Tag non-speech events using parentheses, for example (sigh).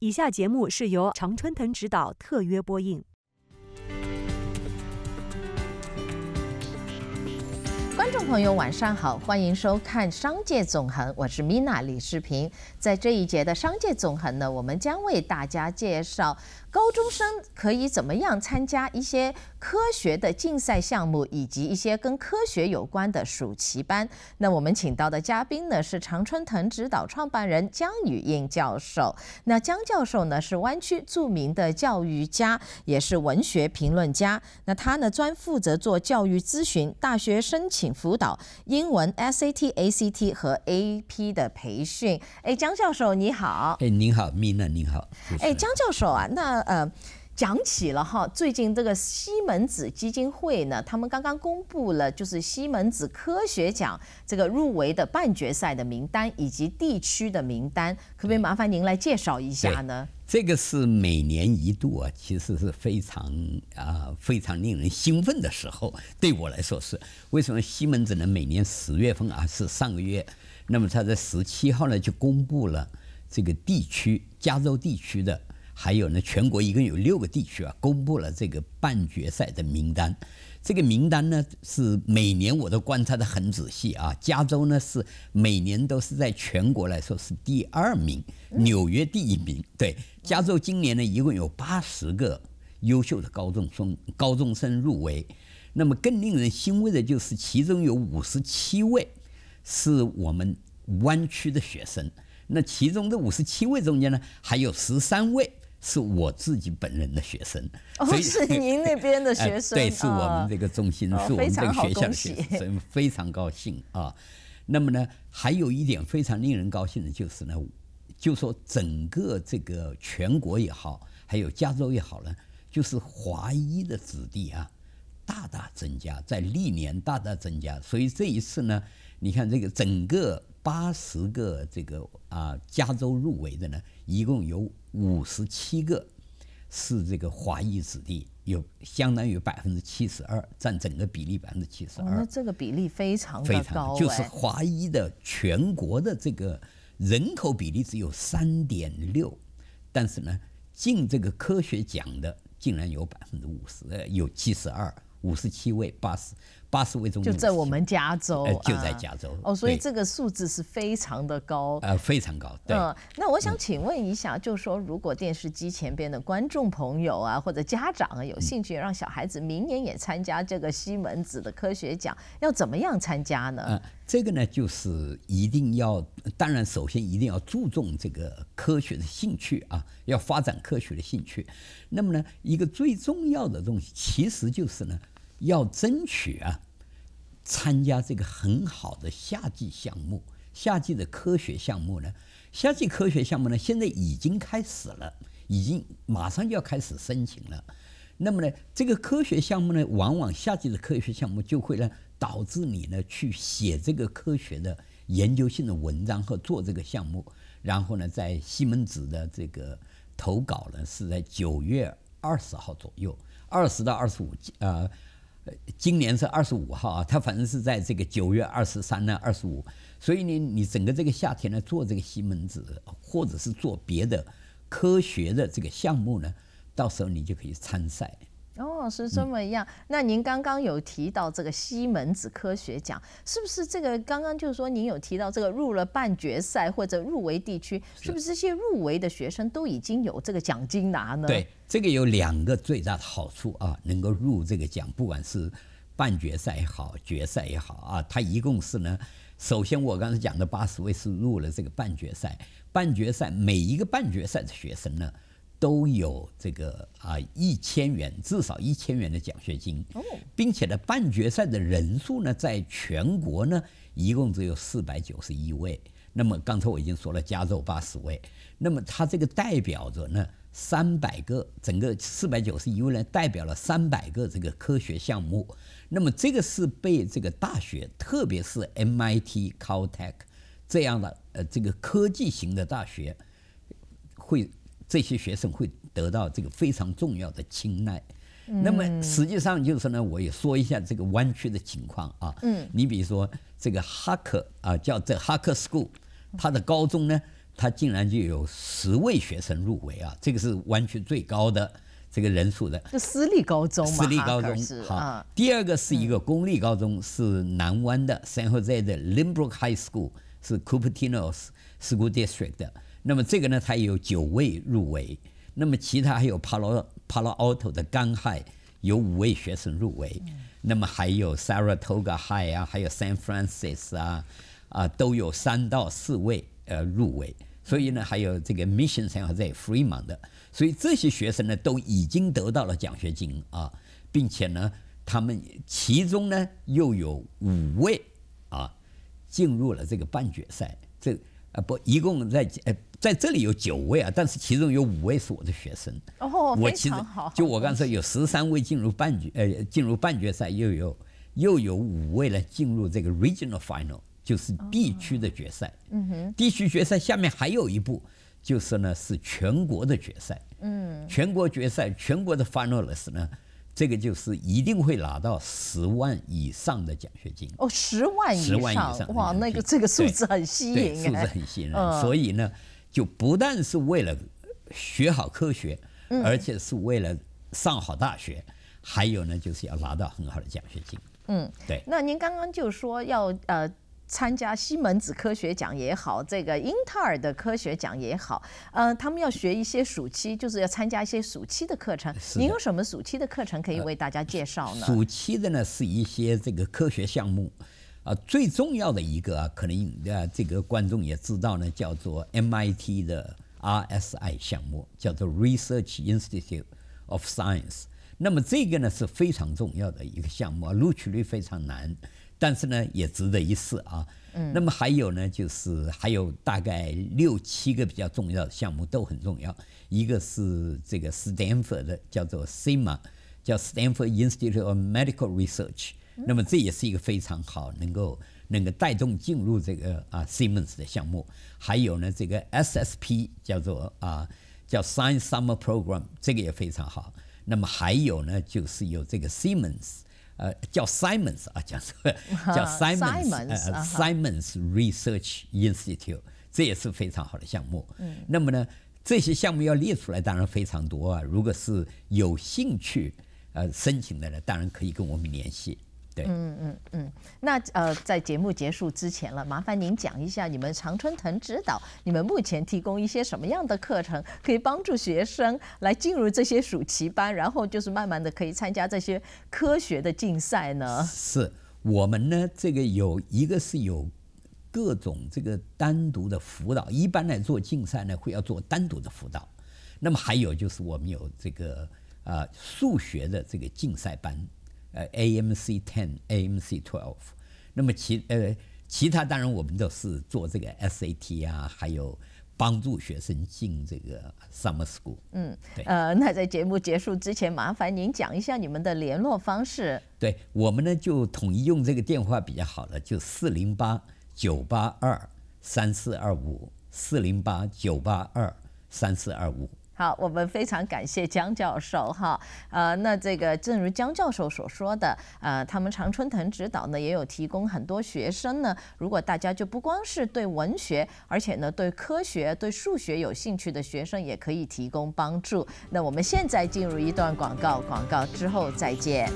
以下节目是由常春藤指导特约播映。观众。朋友晚上好，欢迎收看《商界纵横》，我是 mina 李世平。在这一节的《商界纵横》呢，我们将为大家介绍高中生可以怎么样参加一些科学的竞赛项目，以及一些跟科学有关的暑期班。那我们请到的嘉宾呢，是常春藤指导创办人江雨英教授。那江教授呢，是湾区著名的教育家，也是文学评论家。那他呢，专负责做教育咨询、大学申请服。辅导英文 SAT、ACT 和 AP 的培训。哎，江教授你好！哎，您好，米娜您好。哎，江教授啊，那呃。讲起了哈，最近这个西门子基金会呢，他们刚刚公布了就是西门子科学奖这个入围的半决赛的名单以及地区的名单，可不可以麻烦您来介绍一下呢？这个是每年一度啊，其实是非常啊非常令人兴奋的时候，对我来说是为什么西门子呢？每年十月份啊，是上个月，那么他在十七号呢就公布了这个地区加州地区的。还有呢，全国一共有六个地区啊，公布了这个半决赛的名单。这个名单呢，是每年我都观察的很仔细啊。加州呢是每年都是在全国来说是第二名，纽约第一名。对，加州今年呢一共有八十个优秀的高中生高中生入围。那么更令人欣慰的就是，其中有五十七位是我们湾区的学生。那其中的五十七位中间呢，还有十三位。是我自己本人的学生，所以是您那边的 (laughs) 学生。对，是我们这个中心是我们这个学校的学学生非常高兴啊。那么呢，还有一点非常令人高兴的就是呢，就说整个这个全国也好，还有加州也好呢，就是华裔的子弟啊，大大增加，在历年大大增加。所以这一次呢，你看这个整个。八十个这个啊，加州入围的呢，一共有五十七个，是这个华裔子弟，有相当于百分之七十二，占整个比例百分之七十二。那这个比例非常非常高，就是华裔的全国的这个人口比例只有三点六，但是呢，进这个科学奖的竟然有百分之五十有七十二，五十七位八十。八十位中，就在我们加州，就在加州哦，所以这个数字是非常的高，呃，非常高。对，那我想请问一下，就说如果电视机前边的观众朋友啊，或者家长啊，有兴趣让小孩子明年也参加这个西门子的科学奖，要怎么样参加呢？嗯，这个呢，就是一定要，当然首先一定要注重这个科学的兴趣啊，要发展科学的兴趣。那么呢，一个最重要的东西，其实就是呢。要争取啊，参加这个很好的夏季项目。夏季的科学项目呢？夏季科学项目呢？现在已经开始了，已经马上就要开始申请了。那么呢，这个科学项目呢，往往夏季的科学项目就会呢，导致你呢去写这个科学的研究性的文章和做这个项目。然后呢，在西门子的这个投稿呢，是在九月二十号左右，二十到二十五呃。今年是二十五号啊，它反正是在这个九月二十三呢、二十五，所以呢，你整个这个夏天呢做这个西门子，或者是做别的科学的这个项目呢，到时候你就可以参赛。哦，是这么样。那您刚刚有提到这个西门子科学奖，是不是这个刚刚就是说您有提到这个入了半决赛或者入围地区，是不是这些入围的学生都已经有这个奖金拿呢？对，这个有两个最大的好处啊，能够入这个奖，不管是半决赛也好，决赛也好啊，它一共是呢，首先我刚才讲的八十位是入了这个半决赛，半决赛每一个半决赛的学生呢。都有这个啊，一千元至少一千元的奖学金，并且呢，半决赛的人数呢，在全国呢，一共只有四百九十一位。那么刚才我已经说了，加州八十位。那么它这个代表着呢，三百个整个四百九十一位呢，代表了三百个这个科学项目。那么这个是被这个大学，特别是 MIT、Caltech 这样的呃这个科技型的大学会。这些学生会得到这个非常重要的青睐。那么实际上就是呢，我也说一下这个弯曲的情况啊。嗯。你比如说这个哈克啊，叫这哈克 school，他的高中呢，他竟然就有十位学生入围啊，这个是弯曲最高的这个人数的。就私立高中嘛。私立高中好。第二个是一个公立高中，是南湾的，o s 在的 l i m b r o o k High School，是 Cupertino School District 的。那么这个呢，它有九位入围。那么其他还有 Palo Palo Alto 的干旱有五位学生入围。那么还有 Saratoga High 啊，还有 San Francisco 啊，啊都有三到四位呃入围。所以呢，还有这个 Mission 山和在 Freeman 的，所以这些学生呢都已经得到了奖学金啊，并且呢，他们其中呢又有五位啊进入了这个半决赛。这啊不，一共在呃在这里有九位啊，但是其中有五位是我的学生。哦，其实就我刚才说，有十三位进入半决呃进入半决赛，又有又有五位呢进入这个 regional final，就是地区的决赛。嗯哼。地区决赛下面还有一步，就是呢是全国的决赛。嗯。全国决赛，全国的 final s 呢。这个就是一定会拿到十万以上的奖学金哦，十万十万以上哇，那个这个数字很吸引，数字很吸引人，所以呢，就不但是为了学好科学，而且是为了上好大学，还有呢，就是要拿到很好的奖学金。嗯，对。那您刚刚就说要呃。参加西门子科学奖也好，这个英特尔的科学奖也好，嗯，他们要学一些暑期，就是要参加一些暑期的课程。您有什么暑期的课程可以为大家介绍呢？暑期的呢是一些这个科学项目，啊，最重要的一个啊，可能呃，这个观众也知道呢，叫做 MIT 的 RSI 项目，叫做 Research Institute of Science。那么这个呢是非常重要的一个项目，录取率非常难。但是呢，也值得一试啊。嗯，那么还有呢，就是还有大概六七个比较重要的项目都很重要。一个是这个 Stanford 的，叫做 s i e m e 叫 Stanford Institute of Medical Research。那么这也是一个非常好，能够能够带动进入这个啊 Siemens 的项目。还有呢，这个 SSP 叫做啊叫 Science Summer Program，这个也非常好。那么还有呢，就是有这个 Siemens。呃，叫 Simon's 啊，教授，叫 Simon's Simon's Research Institute，这也是非常好的项目。那么呢，这些项目要列出来，当然非常多啊。如果是有兴趣呃申请的呢，当然可以跟我们联系。对，嗯嗯嗯，那呃，在节目结束之前了，麻烦您讲一下你们常春藤指导，你们目前提供一些什么样的课程可以帮助学生来进入这些暑期班，然后就是慢慢的可以参加这些科学的竞赛呢？是我们呢，这个有一个是有各种这个单独的辅导，一般来做竞赛呢会要做单独的辅导，那么还有就是我们有这个呃数学的这个竞赛班。呃，AMC ten，AMC twelve，那么其呃其他当然我们都是做这个 SAT 啊，还有帮助学生进这个 summer school。嗯，对，呃，那在节目结束之前，麻烦您讲一下你们的联络方式。对我们呢，就统一用这个电话比较好了，就四零八九八二三四二五，四零八九八二三四二五。好，我们非常感谢江教授哈。呃，那这个正如江教授所说的，呃，他们常春藤指导呢也有提供很多学生呢。如果大家就不光是对文学，而且呢对科学、对数学有兴趣的学生，也可以提供帮助。那我们现在进入一段广告，广告之后再见。